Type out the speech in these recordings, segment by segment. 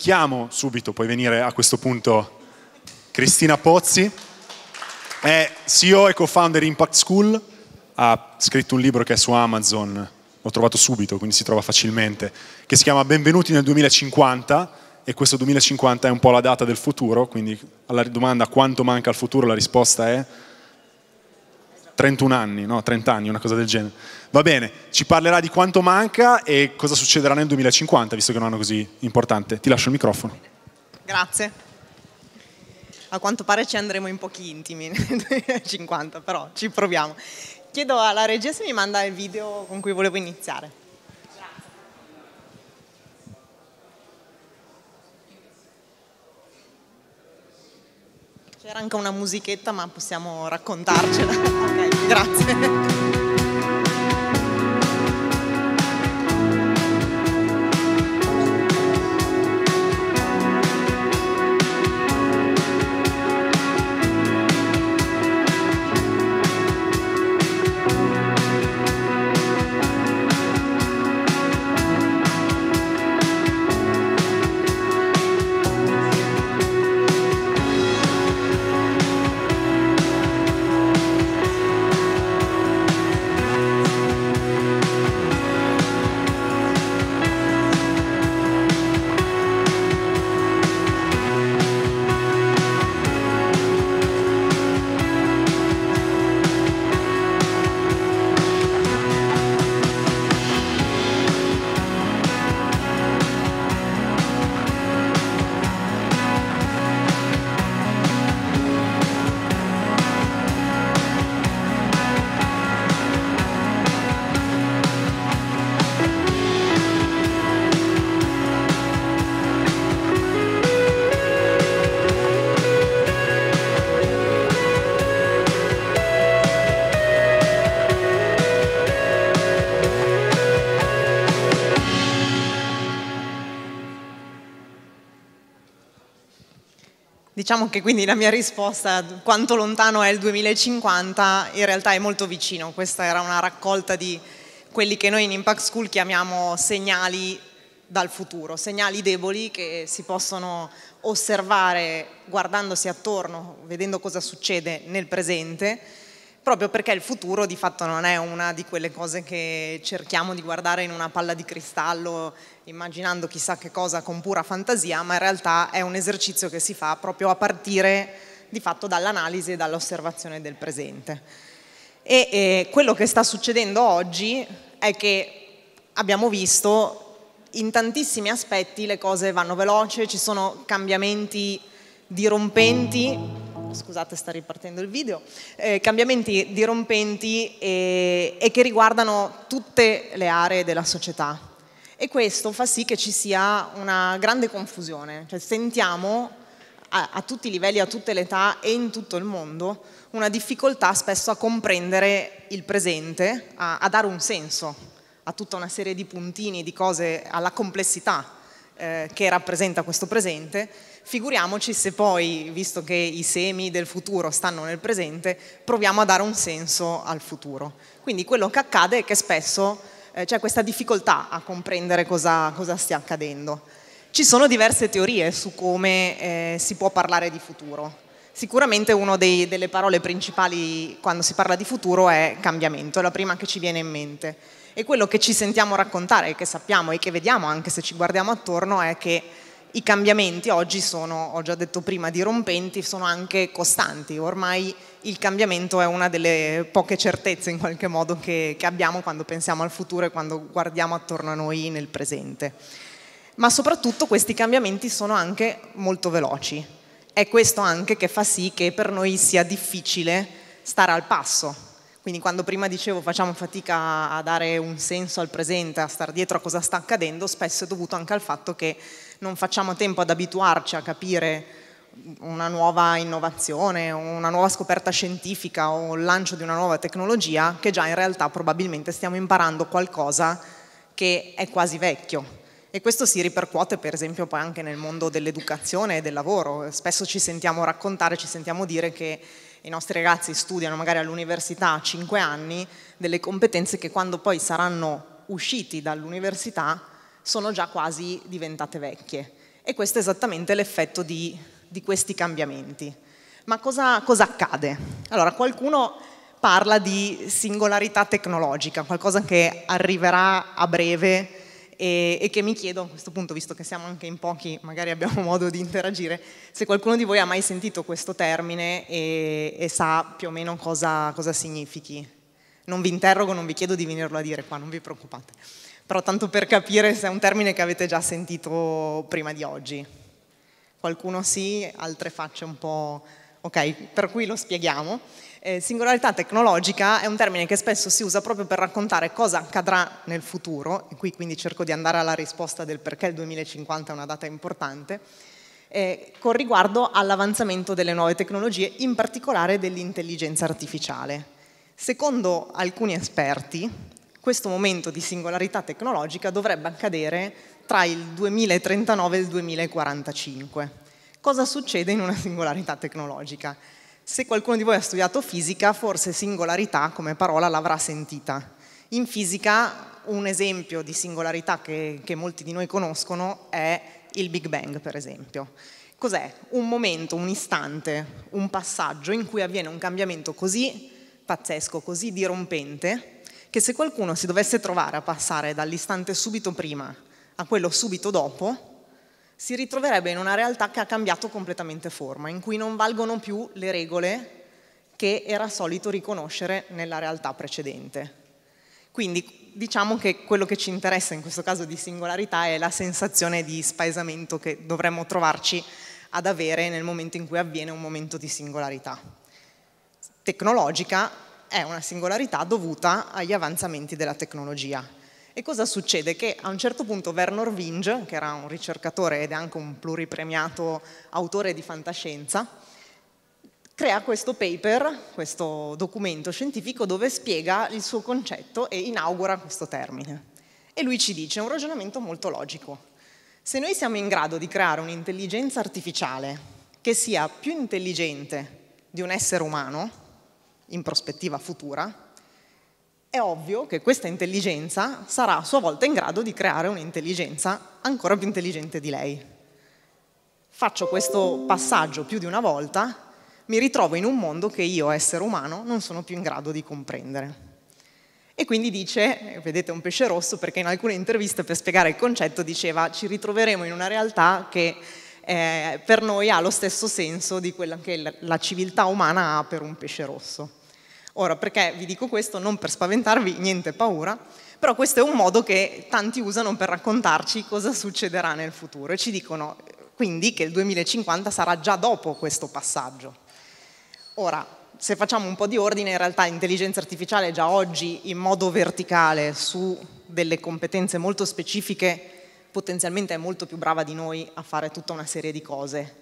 chiamo subito, puoi venire a questo punto, Cristina Pozzi, è CEO e co-founder Impact School, ha scritto un libro che è su Amazon, l'ho trovato subito, quindi si trova facilmente, che si chiama Benvenuti nel 2050 e questo 2050 è un po' la data del futuro, quindi alla domanda quanto manca al futuro la risposta è 31 anni, no, 30 anni, una cosa del genere. Va bene, ci parlerà di quanto manca e cosa succederà nel 2050, visto che è un anno così importante. Ti lascio il microfono. Grazie. A quanto pare ci andremo in pochi intimi nel 2050, però ci proviamo. Chiedo alla regia se mi manda il video con cui volevo iniziare. C'era anche una musichetta ma possiamo raccontarcela. ok, grazie. Diciamo che quindi la mia risposta quanto lontano è il 2050 in realtà è molto vicino, questa era una raccolta di quelli che noi in Impact School chiamiamo segnali dal futuro, segnali deboli che si possono osservare guardandosi attorno, vedendo cosa succede nel presente proprio perché il futuro di fatto non è una di quelle cose che cerchiamo di guardare in una palla di cristallo immaginando chissà che cosa con pura fantasia, ma in realtà è un esercizio che si fa proprio a partire di fatto dall'analisi e dall'osservazione del presente. E eh, quello che sta succedendo oggi è che abbiamo visto in tantissimi aspetti le cose vanno veloce, ci sono cambiamenti dirompenti scusate sta ripartendo il video, eh, cambiamenti dirompenti e, eh, e che riguardano tutte le aree della società. E questo fa sì che ci sia una grande confusione, cioè sentiamo a, a, tutti i livelli, a tutte le età e in tutto il mondo, una difficoltà spesso a comprendere il presente, a, a dare un senso a tutta una serie di puntini, di cose, alla complessità eh, che rappresenta questo presente Figuriamoci se poi, visto che i semi del futuro stanno nel presente, proviamo a dare un senso al futuro. Quindi quello che accade è che spesso eh, c'è questa difficoltà a comprendere cosa, cosa, stia accadendo. Ci sono diverse teorie su come eh, si può parlare di futuro. Sicuramente una delle parole principali quando si parla di futuro è cambiamento, è la prima che ci viene in mente. E quello che ci sentiamo raccontare, che sappiamo e che vediamo anche se ci guardiamo attorno è che i cambiamenti oggi sono, ho già detto prima, dirompenti, sono anche costanti, ormai il cambiamento è una delle poche certezze in qualche modo che, che abbiamo quando pensiamo al futuro e quando guardiamo attorno a noi nel presente. Ma soprattutto questi cambiamenti sono anche molto veloci, è questo anche che fa sì che per noi sia difficile stare al passo quindi quando prima dicevo facciamo fatica a dare un senso al presente, a star dietro a cosa sta accadendo, spesso è dovuto anche al fatto che non facciamo tempo ad abituarci a capire una nuova innovazione, una nuova scoperta scientifica o il lancio di una nuova tecnologia, che già in realtà probabilmente stiamo imparando qualcosa che è quasi vecchio. E questo si ripercuote per esempio poi anche nel mondo dell'educazione e del lavoro. Spesso ci sentiamo raccontare, ci sentiamo dire che i nostri ragazzi studiano magari all'università a 5 anni, delle competenze che quando poi saranno usciti dall'università sono già quasi diventate vecchie. E questo è esattamente l'effetto di, di, questi cambiamenti. Ma cosa, cosa accade? Allora, qualcuno parla di singolarità tecnologica, qualcosa che arriverà a breve e, e, che mi chiedo a questo punto, visto che siamo anche in pochi, magari abbiamo modo di interagire, se qualcuno di voi ha mai sentito questo termine e, e sa più o meno cosa, cosa significhi. Non vi interrogo, non vi chiedo di venirlo a dire qua, non vi preoccupate. Però tanto per capire se è un termine che avete già sentito prima di oggi. Qualcuno sì, altre facce un po'... Ok, per cui lo spieghiamo. Eh, singolarità tecnologica è un termine che spesso si usa proprio per raccontare cosa accadrà nel futuro, e qui quindi cerco di andare alla risposta del perché il 2050 è una data importante, eh, con riguardo all'avanzamento delle nuove tecnologie, in particolare dell'intelligenza artificiale. Secondo alcuni esperti, questo momento di singolarità tecnologica dovrebbe accadere tra il 2039 e il 2045. Cosa succede in una singolarità tecnologica? Se qualcuno di voi ha studiato fisica, forse singolarità come parola l'avrà sentita. In fisica un esempio di singolarità che, che molti di noi conoscono è il Big Bang, per esempio. Cos'è? Un momento, un istante, un passaggio in cui avviene un cambiamento così pazzesco, così dirompente, che se qualcuno si dovesse trovare a passare dall'istante subito prima a quello subito dopo, si ritroverebbe in una realtà che ha cambiato completamente forma, in cui non valgono più le regole che era solito riconoscere nella realtà precedente. Quindi diciamo che quello che ci interessa in questo caso di singolarità è la sensazione di spaesamento che dovremmo trovarci ad avere nel momento in cui avviene un momento di singolarità. Tecnologica è una singolarità dovuta agli avanzamenti della tecnologia e cosa succede? Che a un certo punto Werner Winge, che era un ricercatore ed è anche un pluripremiato autore di fantascienza, crea questo paper, questo documento scientifico dove spiega il suo concetto e inaugura questo termine. E lui ci dice un ragionamento molto logico. Se noi siamo in grado di creare un'intelligenza artificiale che sia più intelligente di un essere umano, in prospettiva futura, è ovvio che questa intelligenza sarà a sua volta in grado di creare un'intelligenza ancora più intelligente di lei. Faccio questo passaggio più di una volta, mi ritrovo in un mondo che io, essere umano, non sono più in grado di comprendere. E quindi dice, vedete un pesce rosso, perché in alcune interviste per spiegare il concetto diceva ci ritroveremo in una realtà che eh, per noi ha lo stesso senso di quella che la civiltà umana ha per un pesce rosso. Ora, perché vi dico questo? Non per spaventarvi, niente paura, però questo è un modo che tanti usano per raccontarci cosa succederà nel futuro e ci dicono eh, quindi che il 2050 sarà già dopo questo passaggio. Ora, se facciamo un po' di ordine, in realtà l'intelligenza artificiale già oggi in modo verticale su delle competenze molto specifiche potenzialmente è molto più brava di noi a fare tutta una serie di cose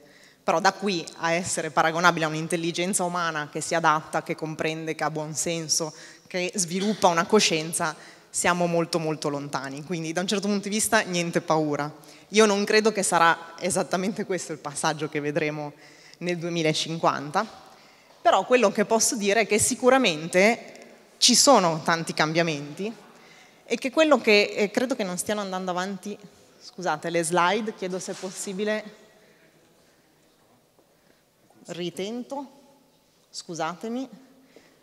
però da qui a essere paragonabile a un'intelligenza umana che si adatta, che comprende, che ha buon senso, che sviluppa una coscienza, siamo molto molto lontani. Quindi da un certo punto di vista niente paura. Io non credo che sarà esattamente questo il passaggio che vedremo nel 2050, però quello che posso dire è che sicuramente ci sono tanti cambiamenti e che quello che credo che non stiano andando avanti, scusate le slide, chiedo se è possibile ritento, scusatemi.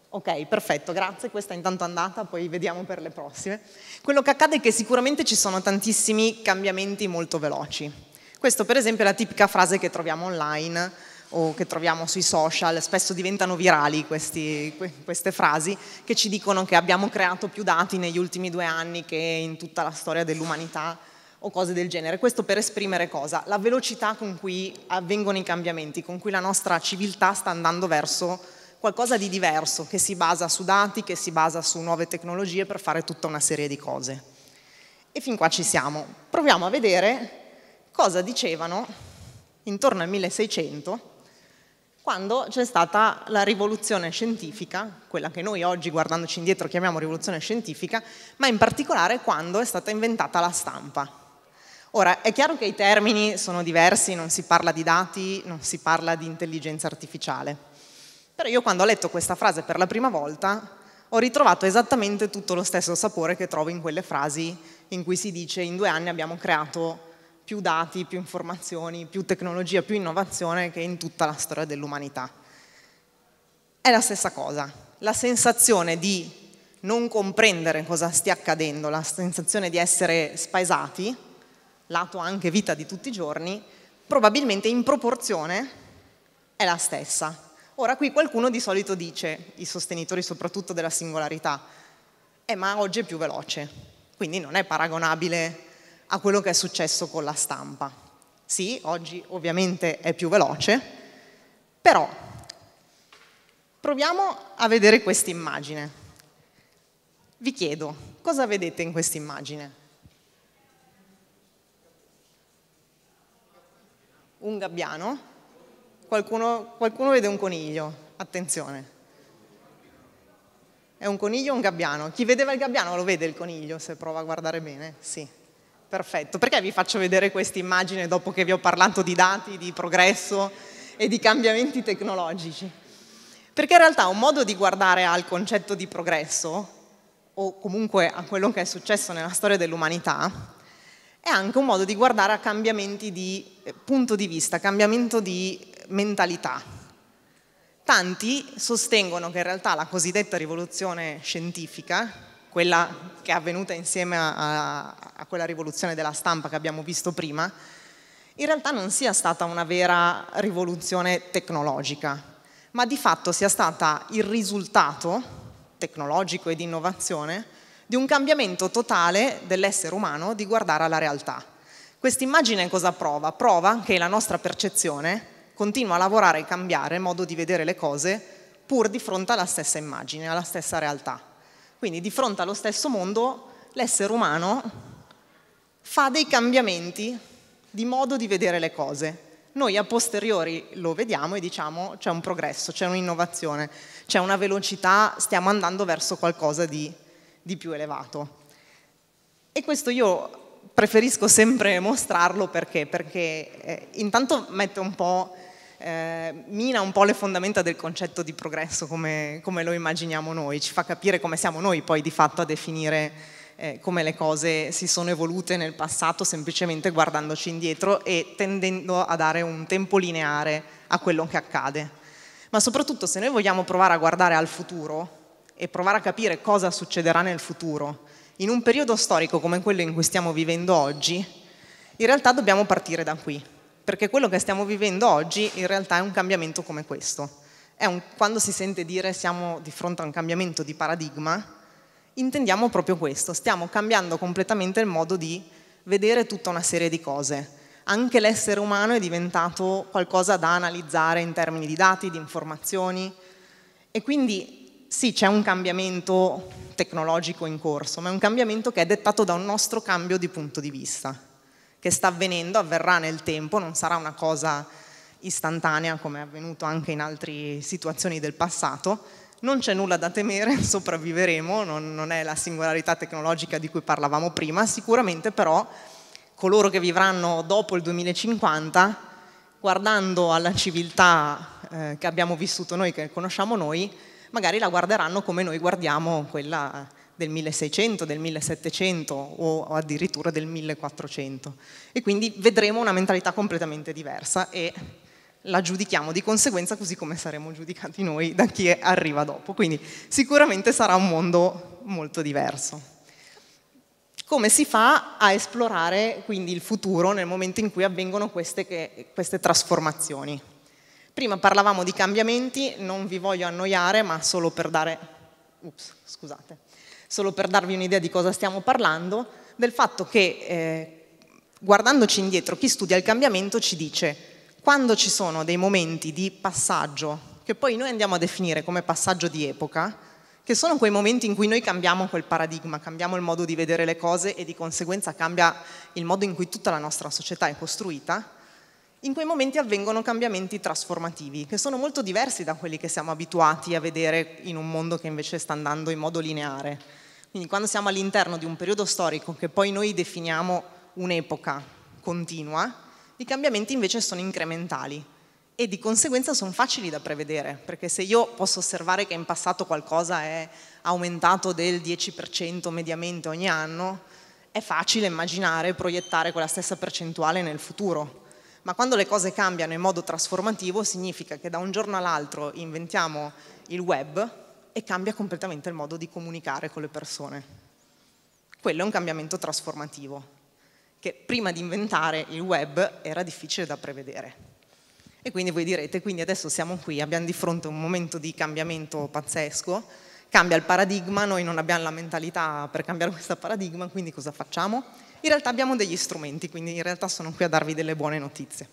Ok, perfetto, grazie, questa è intanto andata, poi vediamo per le prossime. Quello che accade è che sicuramente ci sono tantissimi cambiamenti molto veloci. Questo per esempio è la tipica frase che troviamo online o che troviamo sui social, spesso diventano virali questi, queste frasi che ci dicono che abbiamo creato più dati negli ultimi due anni che in tutta la storia dell'umanità o cose del genere. Questo per esprimere cosa? La velocità con cui avvengono i cambiamenti, con cui la nostra civiltà sta andando verso qualcosa di diverso, che si basa su dati, che si basa su nuove tecnologie per fare tutta una serie di cose. E fin qua ci siamo. Proviamo a vedere cosa dicevano intorno al 1600 quando c'è stata la rivoluzione scientifica, quella che noi oggi guardandoci indietro chiamiamo rivoluzione scientifica, ma in particolare quando è stata inventata la stampa. Ora, è chiaro che i termini sono diversi, non si parla di dati, non si parla di intelligenza artificiale. Però io quando ho letto questa frase per la prima volta ho ritrovato esattamente tutto lo stesso sapore che trovo in quelle frasi in cui si dice in due anni abbiamo creato più dati, più informazioni, più tecnologia, più innovazione che in tutta la storia dell'umanità. È la stessa cosa, la sensazione di non comprendere cosa stia accadendo, la sensazione di essere spaesati, lato anche vita di tutti i giorni, probabilmente in proporzione è la stessa. Ora qui qualcuno di solito dice, i sostenitori soprattutto della singolarità, eh ma oggi è più veloce, quindi non è paragonabile a quello che è successo con la stampa. Sì, oggi ovviamente è più veloce, però proviamo a vedere questa immagine. Vi chiedo, cosa vedete in questa immagine? un gabbiano, qualcuno, qualcuno vede un coniglio, attenzione. È un coniglio o un gabbiano? Chi vedeva il gabbiano lo vede il coniglio, se prova a guardare bene, sì. Perfetto, perché vi faccio vedere questa immagine dopo che vi ho parlato di dati, di progresso e di cambiamenti tecnologici? Perché in realtà un modo di guardare al concetto di progresso, o comunque a quello che è successo nella storia dell'umanità, è anche un modo di guardare a cambiamenti di eh, punto di vista, cambiamento di mentalità. Tanti sostengono che in realtà la cosiddetta rivoluzione scientifica, quella che è avvenuta insieme a, a quella rivoluzione della stampa che abbiamo visto prima, in realtà non sia stata una vera rivoluzione tecnologica, ma di fatto sia stata il risultato tecnologico e di innovazione di un cambiamento totale dell'essere umano di guardare alla realtà. Quest'immagine cosa prova? Prova che la nostra percezione continua a lavorare e cambiare modo di vedere le cose pur di fronte alla stessa immagine, alla stessa realtà. Quindi di fronte allo stesso mondo l'essere umano fa dei cambiamenti di modo di vedere le cose. Noi a posteriori lo vediamo e diciamo c'è un progresso, c'è un'innovazione, c'è una velocità, stiamo andando verso qualcosa di di più elevato. E questo io preferisco sempre mostrarlo perché, perché eh, intanto mette un po', eh, mina un po' le fondamenta del concetto di progresso come, come, lo immaginiamo noi, ci fa capire come siamo noi poi di fatto a definire eh, come le cose si sono evolute nel passato semplicemente guardandoci indietro e tendendo a dare un tempo lineare a quello che accade. Ma soprattutto se noi vogliamo provare a guardare al futuro, e provare a capire cosa succederà nel futuro, in un periodo storico come quello in cui stiamo vivendo oggi, in realtà dobbiamo partire da qui, perché quello che stiamo vivendo oggi in realtà è un cambiamento come questo. Un, quando si sente dire siamo di fronte a un cambiamento di paradigma, intendiamo proprio questo, stiamo cambiando completamente il modo di vedere tutta una serie di cose. Anche l'essere umano è diventato qualcosa da analizzare in termini di dati, di informazioni e quindi sì, c'è un cambiamento tecnologico in corso, ma è un cambiamento che è dettato da un nostro cambio di punto di vista, che sta avvenendo, avverrà nel tempo, non sarà una cosa istantanea come è avvenuto anche in altre situazioni del passato. Non c'è nulla da temere, sopravviveremo, non, non è la singolarità tecnologica di cui parlavamo prima, sicuramente però coloro che vivranno dopo il 2050, guardando alla civiltà eh, che abbiamo vissuto noi, che conosciamo noi, magari la guarderanno come noi guardiamo quella del 1600, del 1700 o addirittura del 1400 e quindi vedremo una mentalità completamente diversa e la giudichiamo di conseguenza così come saremo giudicati noi da chi arriva dopo, quindi sicuramente sarà un mondo molto diverso. Come si fa a esplorare quindi il futuro nel momento in cui avvengono queste, queste trasformazioni? Prima parlavamo di cambiamenti, non vi voglio annoiare, ma solo per, dare, ups, scusate, solo per darvi un'idea di cosa stiamo parlando, del fatto che eh, guardandoci indietro, chi studia il cambiamento ci dice quando ci sono dei momenti di passaggio, che poi noi andiamo a definire come passaggio di epoca, che sono quei momenti in cui noi cambiamo quel paradigma, cambiamo il modo di vedere le cose e di conseguenza cambia il modo in cui tutta la nostra società è costruita, in quei momenti avvengono cambiamenti trasformativi, che sono molto diversi da quelli che siamo abituati a vedere in un mondo che invece sta andando in modo lineare. Quindi quando siamo all'interno di un periodo storico che poi noi definiamo un'epoca continua, i cambiamenti invece sono incrementali e di conseguenza sono facili da prevedere, perché se io posso osservare che in passato qualcosa è aumentato del 10% mediamente ogni anno, è facile immaginare e proiettare quella stessa percentuale nel futuro ma quando le cose cambiano in modo trasformativo significa che da un giorno all'altro inventiamo il web e cambia completamente il modo di comunicare con le persone. Quello è un cambiamento trasformativo, che prima di inventare il web era difficile da prevedere. E quindi voi direte, quindi adesso siamo qui, abbiamo di fronte un momento di cambiamento pazzesco, cambia il paradigma, noi non abbiamo la mentalità per cambiare questo paradigma, quindi cosa facciamo? In realtà abbiamo degli strumenti, quindi in realtà sono qui a darvi delle buone notizie.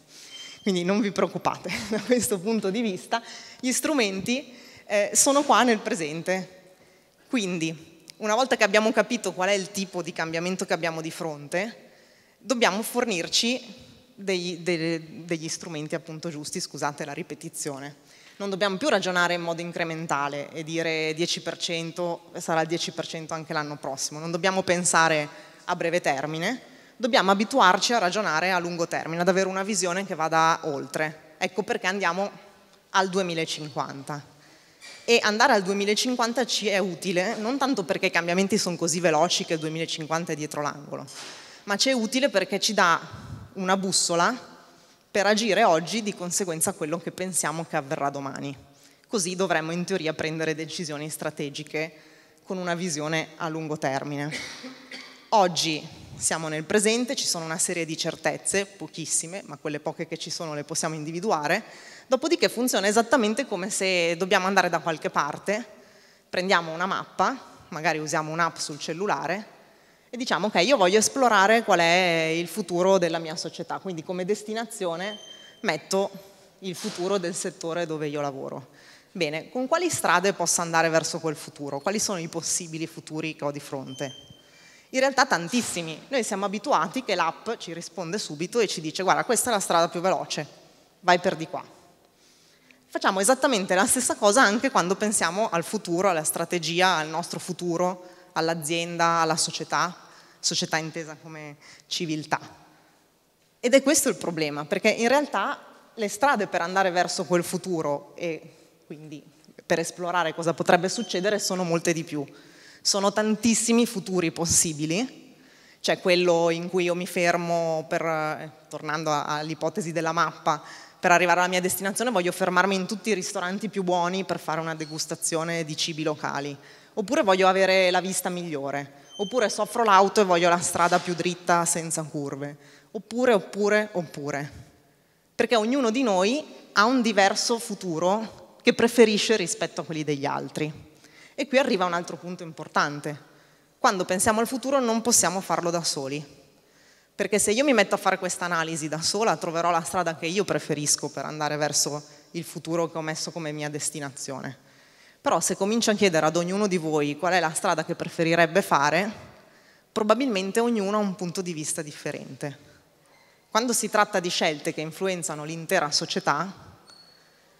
Quindi non vi preoccupate da questo punto di vista, gli strumenti eh, sono qua nel presente. Quindi, una volta che abbiamo capito qual è il tipo di cambiamento che abbiamo di fronte, dobbiamo fornirci degli, degli, degli strumenti appunto giusti, scusate la ripetizione non dobbiamo più ragionare in modo incrementale e dire 10% sarà il 10% anche l'anno prossimo, non dobbiamo pensare a breve termine, dobbiamo abituarci a ragionare a lungo termine, ad avere una visione che vada oltre. Ecco perché andiamo al 2050. E andare al 2050 ci è utile non tanto perché i cambiamenti sono così veloci che il 2050 è dietro l'angolo, ma ci è utile perché ci dà una bussola per agire oggi di conseguenza quello che pensiamo che avverrà domani. Così dovremmo in teoria prendere decisioni strategiche con una visione a lungo termine. Oggi siamo nel presente, ci sono una serie di certezze, pochissime, ma quelle poche che ci sono le possiamo individuare, dopodiché funziona esattamente come se dobbiamo andare da qualche parte, prendiamo una mappa, magari usiamo un'app sul cellulare, e diciamo ok, io voglio esplorare qual è il futuro della mia società, quindi come destinazione metto il futuro del settore dove io lavoro. Bene, con quali strade posso andare verso quel futuro? Quali sono i possibili futuri che ho di fronte? In realtà tantissimi, noi siamo abituati che l'app ci risponde subito e ci dice guarda questa è la strada più veloce, vai per di qua. Facciamo esattamente la stessa cosa anche quando pensiamo al futuro, alla strategia, al nostro futuro, all'azienda, alla società, società intesa come civiltà. Ed è questo il problema, perché in realtà le strade per andare verso quel futuro e quindi per esplorare cosa potrebbe succedere sono molte di più. Sono tantissimi futuri possibili, c'è cioè quello in cui io mi fermo per, eh, tornando all'ipotesi della mappa, per arrivare alla mia destinazione voglio fermarmi in tutti i ristoranti più buoni per fare una degustazione di cibi locali oppure voglio avere la vista migliore, oppure soffro l'auto e voglio la strada più dritta senza curve, oppure, oppure, oppure. Perché ognuno di noi ha un diverso futuro che preferisce rispetto a quelli degli altri. E qui arriva un altro punto importante. Quando pensiamo al futuro non possiamo farlo da soli. Perché se io mi metto a fare questa analisi da sola, troverò la strada che io preferisco per andare verso il futuro che ho messo come mia destinazione. Però se comincio a chiedere ad ognuno di voi qual è la strada che preferirebbe fare, probabilmente ognuno ha un punto di vista differente. Quando si tratta di scelte che influenzano l'intera società,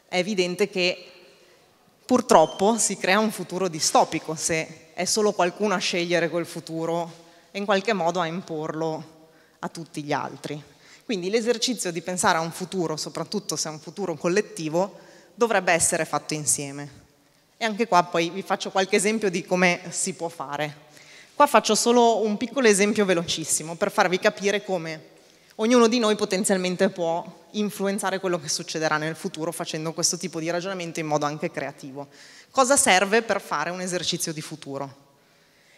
è evidente che purtroppo si crea un futuro distopico se è solo qualcuno a scegliere quel futuro e in qualche modo a imporlo a tutti gli altri. Quindi l'esercizio di pensare a un futuro, soprattutto se è un futuro collettivo, dovrebbe essere fatto insieme. E anche qua poi vi faccio qualche esempio di come si può fare. Qua faccio solo un piccolo esempio velocissimo per farvi capire come ognuno di noi potenzialmente può influenzare quello che succederà nel futuro facendo questo tipo di ragionamento in modo anche creativo. Cosa serve per fare un esercizio di futuro?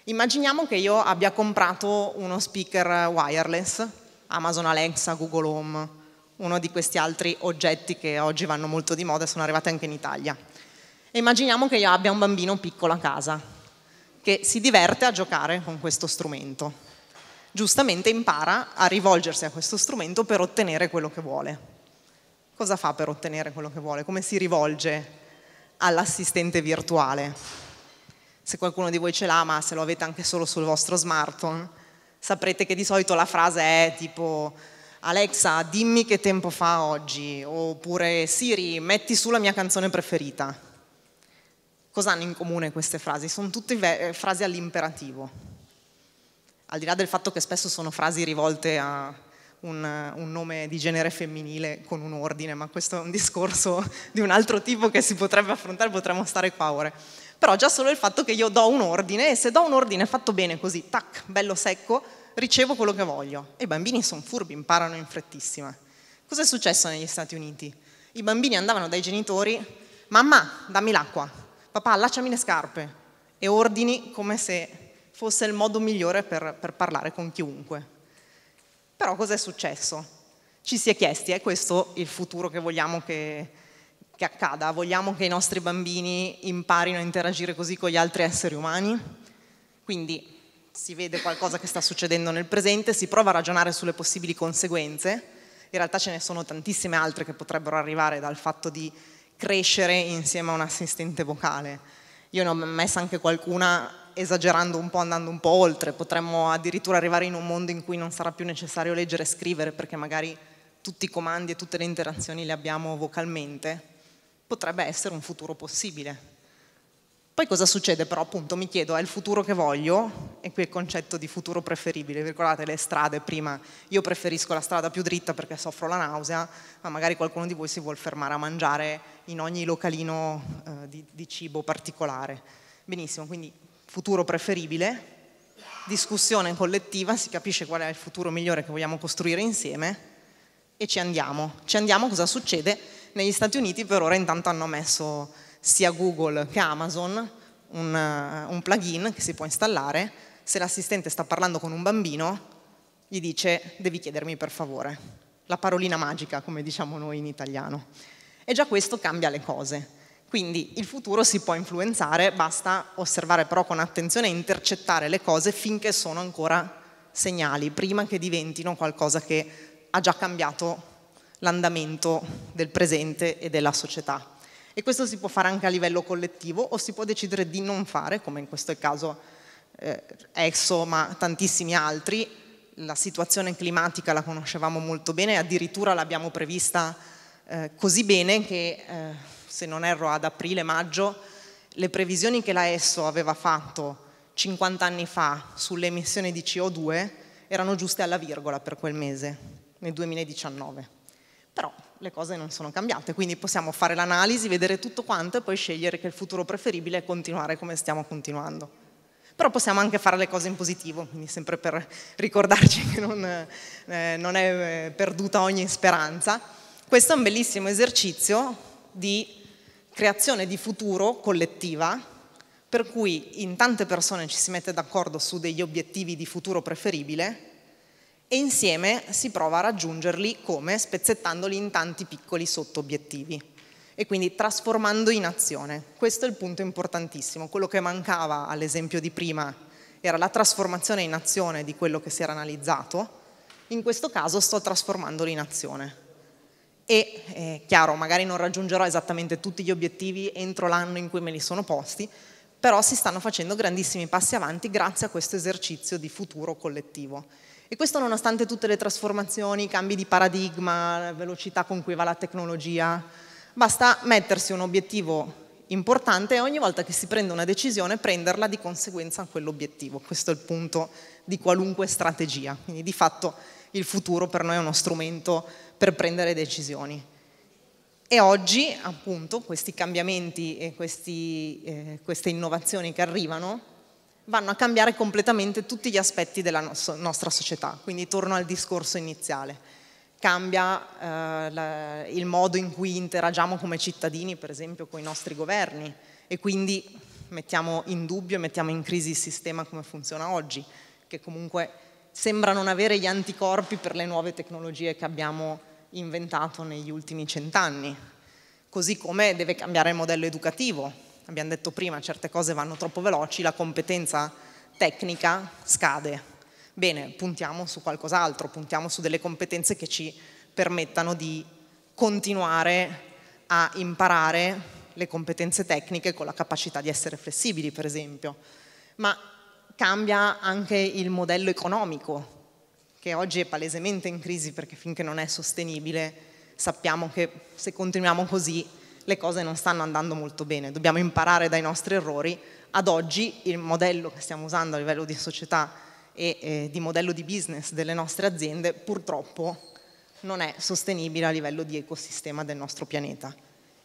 Immaginiamo che io abbia comprato uno speaker wireless, Amazon Alexa, Google Home, uno di questi altri oggetti che oggi vanno molto di moda e sono arrivati anche in Italia. E immaginiamo che io abbia un bambino piccolo a casa, che si diverte a giocare con questo strumento. Giustamente impara a rivolgersi a questo strumento per ottenere quello che vuole. Cosa fa per ottenere quello che vuole? Come si rivolge all'assistente virtuale? se qualcuno di voi ce l'ha, ma se lo avete anche solo sul vostro smartphone, saprete che di solito la frase è tipo Alexa, dimmi che tempo fa oggi, oppure Siri, metti su la mia canzone preferita. Cosa hanno in comune queste frasi? Sono tutte eh, frasi all'imperativo, al di là del fatto che spesso sono frasi rivolte a un, un nome di genere femminile con un ordine, ma questo è un discorso di un altro tipo che si potrebbe affrontare, potremmo stare qua ore però già solo il fatto che io do un ordine e se do un ordine fatto bene così, tac, bello secco, ricevo quello che voglio. E i bambini sono furbi, imparano in frettissima. Cos'è successo negli Stati Uniti? I bambini andavano dai genitori, mamma, dammi l'acqua papà lasciami le scarpe e ordini come se fosse il modo migliore per, per parlare con chiunque. Però cos'è successo? Ci si è chiesti, è questo il futuro che vogliamo che, che accada? Vogliamo che i nostri bambini imparino a interagire così con gli altri esseri umani? Quindi si vede qualcosa che sta succedendo nel presente, si prova a ragionare sulle possibili conseguenze, in realtà ce ne sono tantissime altre che potrebbero arrivare dal fatto di crescere insieme a un assistente vocale. Io ne ho messa anche qualcuna esagerando un po', andando un po' oltre, potremmo addirittura arrivare in un mondo in cui non sarà più necessario leggere e scrivere perché magari tutti i comandi e tutte le interazioni le abbiamo vocalmente. Potrebbe essere un futuro possibile. Poi cosa succede però appunto mi chiedo è il futuro che voglio e qui il concetto di futuro preferibile, vi ricordate le strade prima, io preferisco la strada più dritta perché soffro la nausea, ma magari qualcuno di voi si vuole fermare a mangiare in ogni localino eh, di, di cibo particolare. Benissimo, quindi futuro preferibile, discussione collettiva, si capisce qual è il futuro migliore che vogliamo costruire insieme e ci andiamo. Ci andiamo cosa succede? Negli Stati Uniti per ora intanto hanno messo sia Google che Amazon un, eh, un plugin che si può installare, se l'assistente sta parlando con un bambino gli dice devi chiedermi per favore, la parolina magica come diciamo noi in italiano. E già questo cambia le cose. Quindi il futuro si può influenzare, basta osservare però con attenzione e intercettare le cose finché sono ancora segnali, prima che diventino qualcosa che ha già cambiato l'andamento del presente e della società. E questo si può fare anche a livello collettivo o si può decidere di non fare, come in questo caso eh, EXO, ma tantissimi altri. La situazione climatica la conoscevamo molto bene, addirittura l'abbiamo prevista eh, così bene che, eh, se non erro, ad aprile-maggio, le previsioni che la ESO aveva fatto 50 anni fa sulle emissioni di CO2 erano giuste alla virgola per quel mese, nel 2019. Però le cose non sono cambiate, quindi possiamo fare l'analisi, vedere tutto quanto e poi scegliere che il futuro preferibile è continuare come stiamo continuando. Però possiamo anche fare le cose in positivo, quindi sempre per ricordarci che non, eh, non è eh, perduta ogni speranza. Questo è un bellissimo esercizio di creazione di futuro collettiva, per cui in tante persone ci si mette d'accordo su degli obiettivi di futuro preferibile e insieme si prova a raggiungerli come? Spezzettandoli in tanti piccoli sotto-obiettivi e quindi trasformando in azione. Questo è il punto importantissimo, quello che mancava all'esempio di prima era la trasformazione in azione di quello che si era analizzato, in questo caso sto trasformandolo in azione. E è chiaro, magari non raggiungerò esattamente tutti gli obiettivi entro l'anno in cui me li sono posti, però si stanno facendo grandissimi passi avanti grazie a questo esercizio di futuro collettivo. E questo nonostante tutte le trasformazioni, i cambi di paradigma, la velocità con cui va la tecnologia. Basta mettersi un obiettivo importante e ogni volta che si prende una decisione prenderla di conseguenza a quell'obiettivo. Questo è il punto di qualunque strategia. Quindi di fatto il futuro per noi è uno strumento per prendere decisioni. E oggi appunto questi cambiamenti e questi, eh, queste innovazioni che arrivano vanno a cambiare completamente tutti gli aspetti della nostra società. Quindi torno al discorso iniziale. Cambia eh, la, il modo in cui interagiamo come cittadini, per esempio, con i nostri governi e quindi mettiamo in dubbio e mettiamo in crisi il sistema come funziona oggi, che comunque sembra non avere gli anticorpi per le nuove tecnologie che abbiamo inventato negli ultimi cent'anni. Così come deve cambiare il modello educativo, abbiamo detto prima, certe cose vanno troppo veloci, la competenza tecnica scade. Bene, puntiamo su qualcos'altro, puntiamo su delle competenze che ci permettano di continuare a imparare le competenze tecniche con la capacità di essere flessibili, per esempio. Ma cambia anche il modello economico, che oggi è palesemente in crisi perché finché non è sostenibile sappiamo che se continuiamo così le cose non stanno andando molto bene, dobbiamo imparare dai nostri errori. Ad oggi il modello che stiamo usando a livello di società e eh, di modello di business delle nostre aziende purtroppo non è sostenibile a livello di ecosistema del nostro pianeta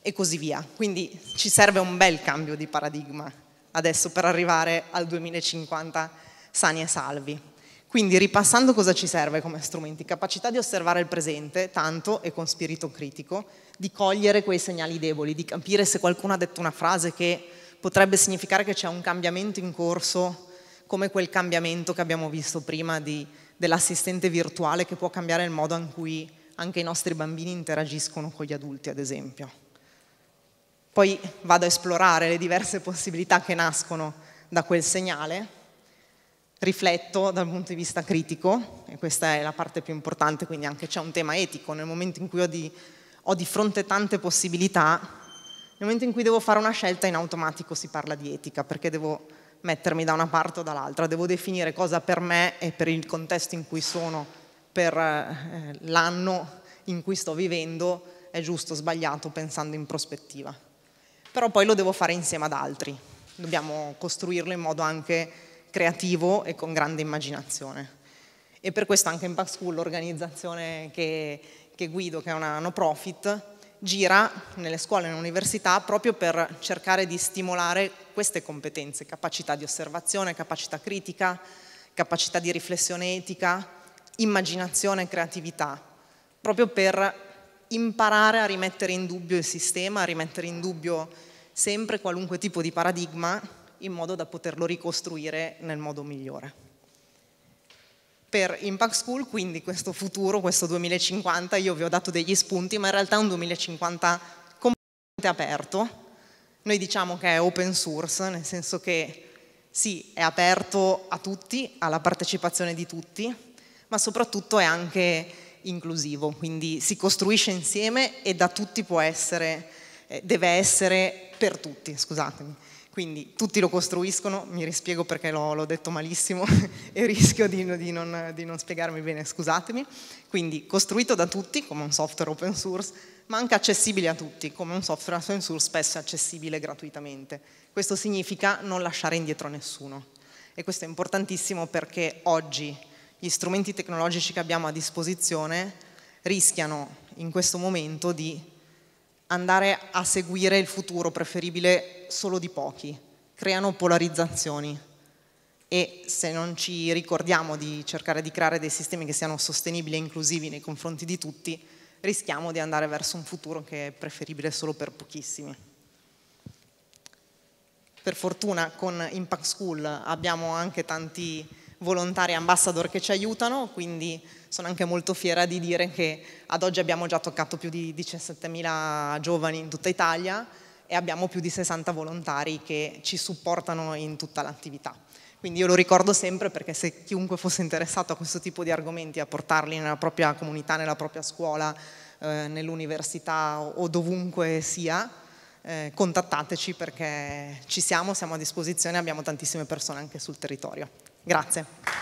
e così via. Quindi ci serve un bel cambio di paradigma adesso per arrivare al 2050 sani e salvi. Quindi ripassando cosa ci serve come strumenti? Capacità di osservare il presente, tanto e con spirito critico, di cogliere quei segnali deboli, di capire se qualcuno ha detto una frase che potrebbe significare che c'è un cambiamento in corso, come quel cambiamento che abbiamo visto prima dell'assistente virtuale che può cambiare il modo in cui anche i nostri bambini interagiscono con gli adulti, ad esempio. Poi vado a esplorare le diverse possibilità che nascono da quel segnale rifletto dal punto di vista critico, e questa è la parte più importante, quindi anche c'è un tema etico, nel momento in cui ho di, ho di, fronte tante possibilità, nel momento in cui devo fare una scelta in automatico si parla di etica, perché devo mettermi da una parte o dall'altra, devo definire cosa per me e per il contesto in cui sono, per eh, l'anno in cui sto vivendo, è giusto o sbagliato pensando in prospettiva. Però poi lo devo fare insieme ad altri, dobbiamo costruirlo in modo anche creativo e con grande immaginazione. E per questo anche Impact School, l'organizzazione che, che guido, che è una no profit, gira nelle scuole e nelle università proprio per cercare di stimolare queste competenze, capacità di osservazione, capacità critica, capacità di riflessione etica, immaginazione e creatività, proprio per imparare a rimettere in dubbio il sistema, a rimettere in dubbio sempre qualunque tipo di paradigma in modo da poterlo ricostruire nel modo migliore. Per Impact School, quindi questo futuro, questo 2050, io vi ho dato degli spunti, ma in realtà è un 2050 completamente aperto. Noi diciamo che è open source, nel senso che sì, è aperto a tutti, alla partecipazione di tutti, ma soprattutto è anche inclusivo, quindi si costruisce insieme e da tutti può essere, eh, deve essere per tutti, scusatemi. Quindi tutti lo costruiscono, mi rispiego perché l'ho, detto malissimo e rischio di, di, non, di non spiegarmi bene, scusatemi. Quindi costruito da tutti come un software open source, ma anche accessibile a tutti, come un software open source spesso accessibile gratuitamente. Questo significa non lasciare indietro nessuno. E questo è importantissimo perché oggi gli strumenti tecnologici che abbiamo a disposizione rischiano in questo momento di andare a seguire il futuro preferibile solo di pochi, creano polarizzazioni e se non ci ricordiamo di cercare di creare dei sistemi che siano sostenibili e inclusivi nei confronti di tutti, rischiamo di andare verso un futuro che è preferibile solo per pochissimi. Per fortuna con Impact School abbiamo anche tanti volontari ambassador che ci aiutano, quindi sono anche molto fiera di dire che ad oggi abbiamo già toccato più di 17.000 giovani in tutta Italia, e abbiamo più di 60 volontari che ci supportano in tutta l'attività. Quindi io lo ricordo sempre perché se chiunque fosse interessato a questo tipo di argomenti, a portarli nella propria comunità, nella propria scuola, eh, nell'università o dovunque sia, eh, contattateci perché ci siamo, siamo a disposizione e abbiamo tantissime persone anche sul territorio. Grazie.